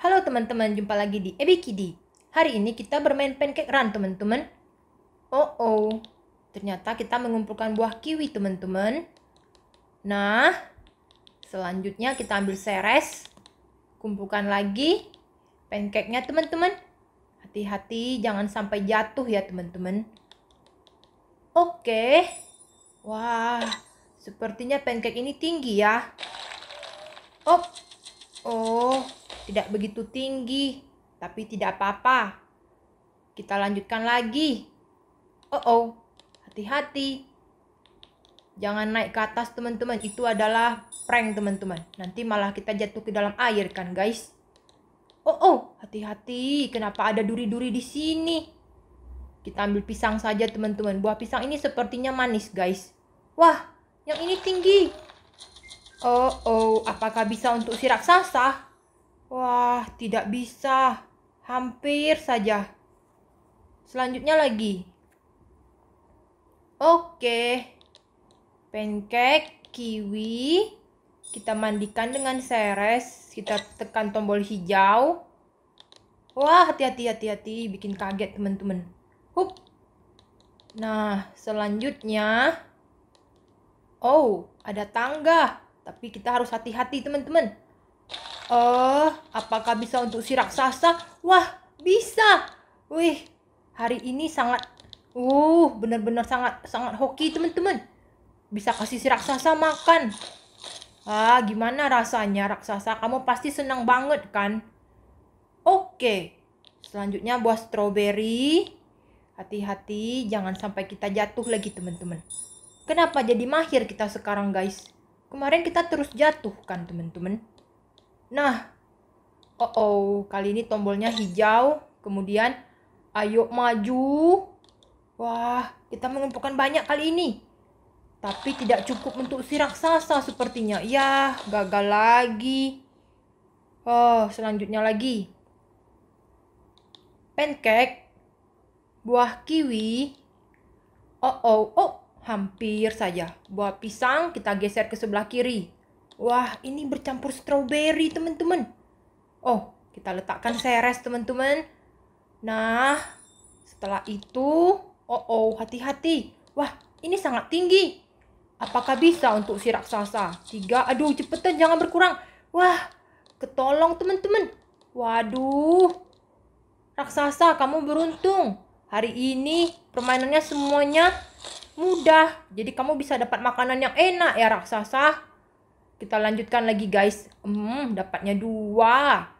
Halo teman-teman, jumpa lagi di Ebi Kidi. Hari ini kita bermain pancake run, teman-teman. Oh oh, ternyata kita mengumpulkan buah kiwi, teman-teman. Nah, selanjutnya kita ambil seres. Kumpulkan lagi pancake-nya, teman-teman. Hati-hati, jangan sampai jatuh ya, teman-teman. Oke. Wah, sepertinya pancake ini tinggi ya. Oh, Oh, tidak begitu tinggi, tapi tidak apa-apa. Kita lanjutkan lagi. Oh, oh, hati-hati. Jangan naik ke atas, teman-teman. Itu adalah prank, teman-teman. Nanti malah kita jatuh ke dalam air, kan, guys? Oh, oh, hati-hati. Kenapa ada duri-duri di sini? Kita ambil pisang saja, teman-teman. Buah pisang ini sepertinya manis, guys. Wah, yang ini tinggi. Oh, oh, apakah bisa untuk si raksasa? Wah, tidak bisa. Hampir saja. Selanjutnya lagi. Oke. Pancake, kiwi. Kita mandikan dengan seres. Kita tekan tombol hijau. Wah, hati-hati, hati-hati. Bikin kaget, teman-teman. Hup. Nah, selanjutnya. Oh, ada tangga. Tapi kita harus hati-hati teman-teman. Eh, uh, apakah bisa untuk si raksasa? Wah, bisa. Wih, hari ini sangat uh, benar-benar sangat sangat hoki teman-teman. Bisa kasih si raksasa makan. Ah, gimana rasanya raksasa? Kamu pasti senang banget kan? Oke. Selanjutnya buah stroberi. Hati-hati jangan sampai kita jatuh lagi teman-teman. Kenapa jadi mahir kita sekarang guys? Kemarin kita terus jatuh kan teman-teman. Nah, oh oh, kali ini tombolnya hijau. Kemudian, ayo maju. Wah, kita mengumpulkan banyak kali ini. Tapi tidak cukup untuk si raksasa sepertinya. Ya, gagal lagi. Oh, selanjutnya lagi. Pancake, buah kiwi. Oh oh, oh Hampir saja buah pisang kita geser ke sebelah kiri. Wah, ini bercampur stroberi, teman-teman. Oh, kita letakkan seres, teman-teman. Nah, setelah itu, oh oh, hati-hati. Wah, ini sangat tinggi. Apakah bisa untuk si raksasa? Tiga, aduh cepetan jangan berkurang. Wah, ketolong teman-teman. Waduh, raksasa kamu beruntung. Hari ini permainannya semuanya mudah. Jadi kamu bisa dapat makanan yang enak ya raksasa. Kita lanjutkan lagi guys. Hmm, dapatnya dua.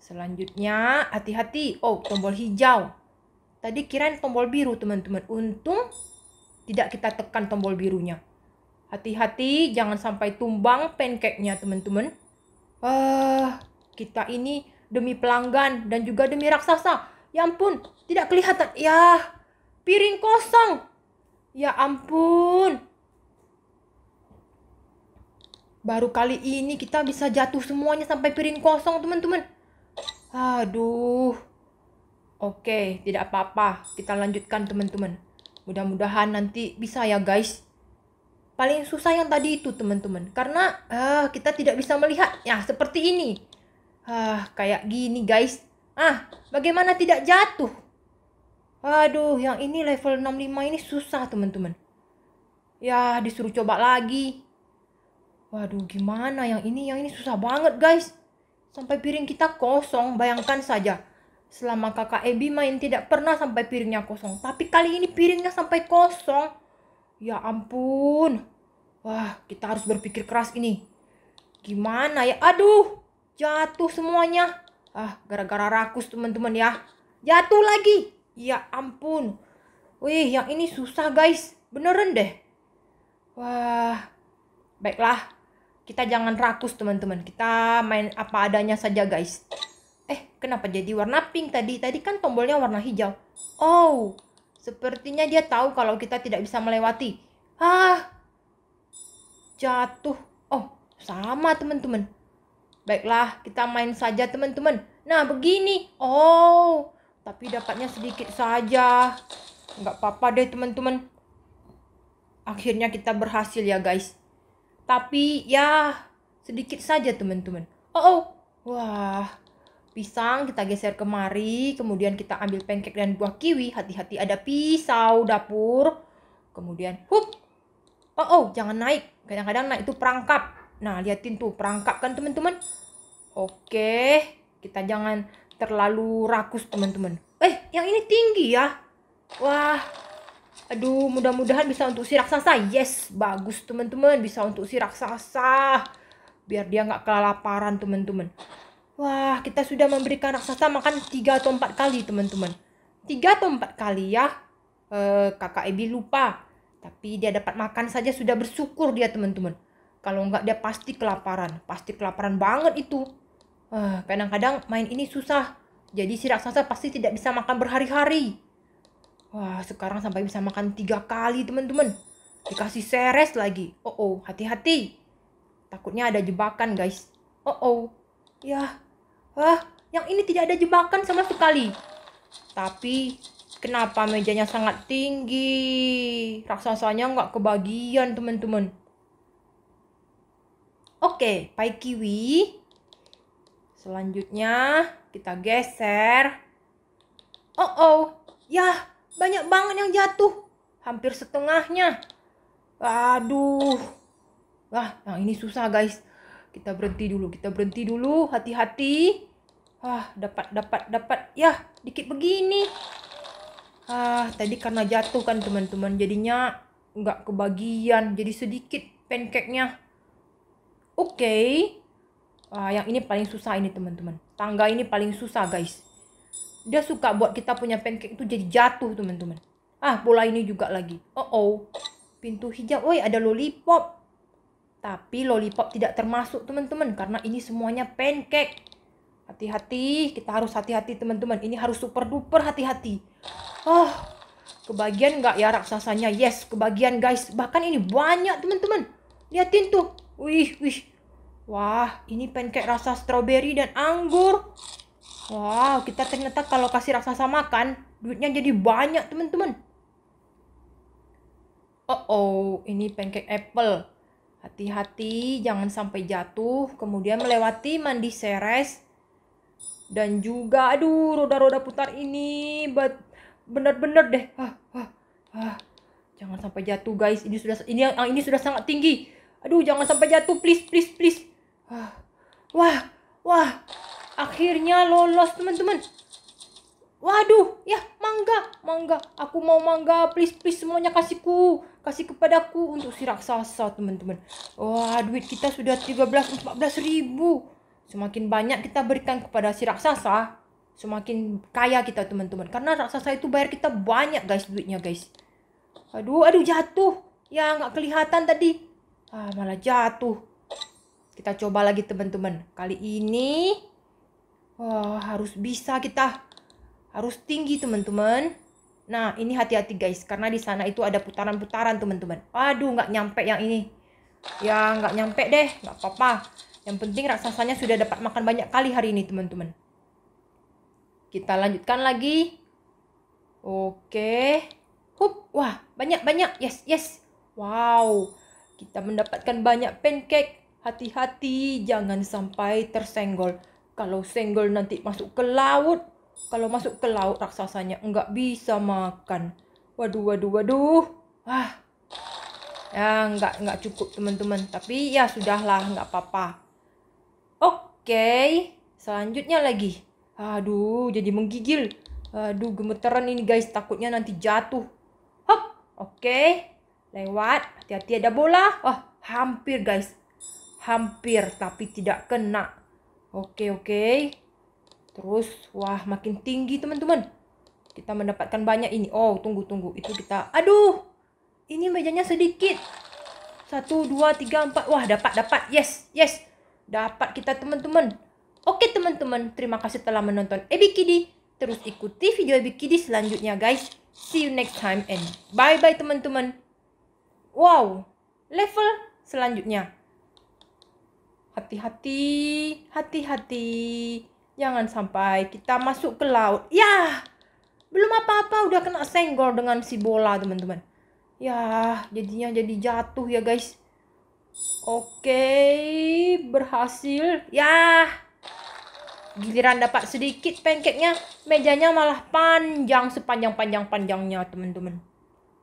Selanjutnya hati-hati. Oh, tombol hijau. Tadi kirain tombol biru teman-teman. Untung tidak kita tekan tombol birunya. Hati-hati jangan sampai tumbang pancake-nya teman-teman. Eh, uh, kita ini demi pelanggan dan juga demi raksasa. Ya ampun, tidak kelihatan. Ya, piring kosong Ya ampun. Baru kali ini kita bisa jatuh semuanya sampai piring kosong, teman-teman. Aduh. Oke, tidak apa-apa. Kita lanjutkan, teman-teman. Mudah-mudahan nanti bisa ya, guys. Paling susah yang tadi itu, teman-teman. Karena uh, kita tidak bisa melihat. Ya, seperti ini. Ah, kayak gini, guys. Ah, bagaimana tidak jatuh? Aduh, yang ini level 65 ini susah teman-teman. Ya, disuruh coba lagi. Waduh, gimana yang ini? Yang ini susah banget guys. Sampai piring kita kosong, bayangkan saja. Selama kakak Ebi main tidak pernah sampai piringnya kosong. Tapi kali ini piringnya sampai kosong. Ya ampun. Wah, kita harus berpikir keras ini. Gimana ya? Aduh, jatuh semuanya. Ah, gara-gara rakus teman-teman ya. Jatuh lagi. Ya ampun. Wih, yang ini susah guys. Beneran deh. Wah. Baiklah. Kita jangan rakus teman-teman. Kita main apa adanya saja guys. Eh, kenapa jadi warna pink tadi? Tadi kan tombolnya warna hijau. Oh, sepertinya dia tahu kalau kita tidak bisa melewati. Ah, jatuh. Oh, sama teman-teman. Baiklah, kita main saja teman-teman. Nah, begini. Oh, tapi dapatnya sedikit saja nggak apa-apa deh teman-teman akhirnya kita berhasil ya guys tapi ya sedikit saja teman-teman oh, oh wah pisang kita geser kemari kemudian kita ambil pancake dan buah kiwi hati-hati ada pisau dapur kemudian hup oh oh jangan naik kadang-kadang naik itu perangkap nah liatin tuh perangkap kan teman-teman oke kita jangan terlalu rakus teman-teman eh yang ini tinggi ya wah aduh mudah-mudahan bisa untuk si raksasa yes bagus teman-teman bisa untuk si raksasa biar dia nggak kelaparan teman-teman wah kita sudah memberikan raksasa makan tiga atau empat kali teman-teman Tiga atau empat kali ya e, kakak Ebi lupa tapi dia dapat makan saja sudah bersyukur dia teman-teman kalau nggak dia pasti kelaparan pasti kelaparan banget itu kadang ah, kadang-kadang main ini susah. Jadi si raksasa pasti tidak bisa makan berhari-hari. Wah, sekarang sampai bisa makan tiga kali, teman-teman. Dikasih seres lagi. Oh, oh, hati-hati. Takutnya ada jebakan, guys. Oh, oh. Ya. Wah, yang ini tidak ada jebakan sama sekali. Tapi, kenapa mejanya sangat tinggi? Raksasanya nggak kebagian, teman-teman. Oke, Pai Kiwi. Selanjutnya kita geser. Oh oh, ya banyak banget yang jatuh. Hampir setengahnya. Aduh. Wah, yang ini susah guys. Kita berhenti dulu, kita berhenti dulu. Hati-hati. Ah, dapat, dapat, dapat. Ya, dikit begini. Ah, tadi karena jatuh kan teman-teman. Jadinya nggak kebagian. Jadi sedikit pancake-nya. Oke. Okay uh, yang ini paling susah ini teman-teman tangga ini paling susah guys dia suka buat kita punya pancake itu jadi jatuh teman-teman ah bola ini juga lagi oh oh pintu hijau woi ada lollipop tapi lollipop tidak termasuk teman-teman karena ini semuanya pancake hati-hati kita harus hati-hati teman-teman ini harus super duper hati-hati oh kebagian nggak ya raksasanya yes kebagian guys bahkan ini banyak teman-teman liatin tuh wih wih Wah, ini pancake rasa stroberi dan anggur. Wow, kita ternyata kalau kasih rasa sama kan, duitnya jadi banyak, teman-teman. Oh, oh, ini pancake apple. Hati-hati, jangan sampai jatuh, kemudian melewati mandi seres. Dan juga, aduh, roda-roda putar ini, benar-benar deh. Ah, ah, ah. Jangan sampai jatuh, guys. Ini sudah ini ini sudah sangat tinggi. Aduh, jangan sampai jatuh, please, please, please. Wah, wah, akhirnya lolos teman-teman. Waduh, ya mangga, mangga. Aku mau mangga, please, please semuanya kasihku. Kasih kepadaku untuk si raksasa, teman-teman. Wah, duit kita sudah 13-14 ribu. Semakin banyak kita berikan kepada si raksasa, semakin kaya kita, teman-teman. Karena raksasa itu bayar kita banyak, guys, duitnya, guys. Aduh, aduh, jatuh. Ya, nggak kelihatan tadi. Ah, malah jatuh. Kita coba lagi teman-teman. Kali ini wah harus bisa kita. Harus tinggi teman-teman. Nah, ini hati-hati guys karena di sana itu ada putaran-putaran teman-teman. Aduh, nggak nyampe yang ini. Ya, nggak nyampe deh, nggak apa-apa. Yang penting raksasanya sudah dapat makan banyak kali hari ini teman-teman. Kita lanjutkan lagi. Oke. Hup, wah, banyak-banyak. Yes, yes. Wow. Kita mendapatkan banyak pancake. Hati-hati jangan sampai tersenggol. Kalau senggol nanti masuk ke laut. Kalau masuk ke laut raksasanya enggak bisa makan. Waduh, waduh, waduh. Ah, ya enggak, enggak cukup teman-teman. Tapi ya sudahlah enggak apa-apa. Oke, selanjutnya lagi. Aduh, jadi menggigil. Aduh, gemeteran ini guys. Takutnya nanti jatuh. Hop, oke. Lewat. Hati-hati ada bola. Wah, hampir guys hampir tapi tidak kena. Oke, oke. Terus, wah makin tinggi teman-teman. Kita mendapatkan banyak ini. Oh, tunggu, tunggu. Itu kita, aduh. Ini mejanya sedikit. Satu, dua, tiga, empat. Wah, dapat, dapat. Yes, yes. Dapat kita teman-teman. Oke teman-teman, terima kasih telah menonton Ebi Kidi. Terus ikuti video Ebi Kidi selanjutnya guys. See you next time and bye-bye teman-teman. Wow, level selanjutnya. Hati-hati, hati-hati. Jangan sampai kita masuk ke laut. Ya, belum apa-apa udah kena senggol dengan si bola, teman-teman. Ya, jadinya jadi jatuh ya, guys. Oke, berhasil. Ya, giliran dapat sedikit pancake-nya, mejanya malah panjang sepanjang-panjang-panjangnya, teman-teman.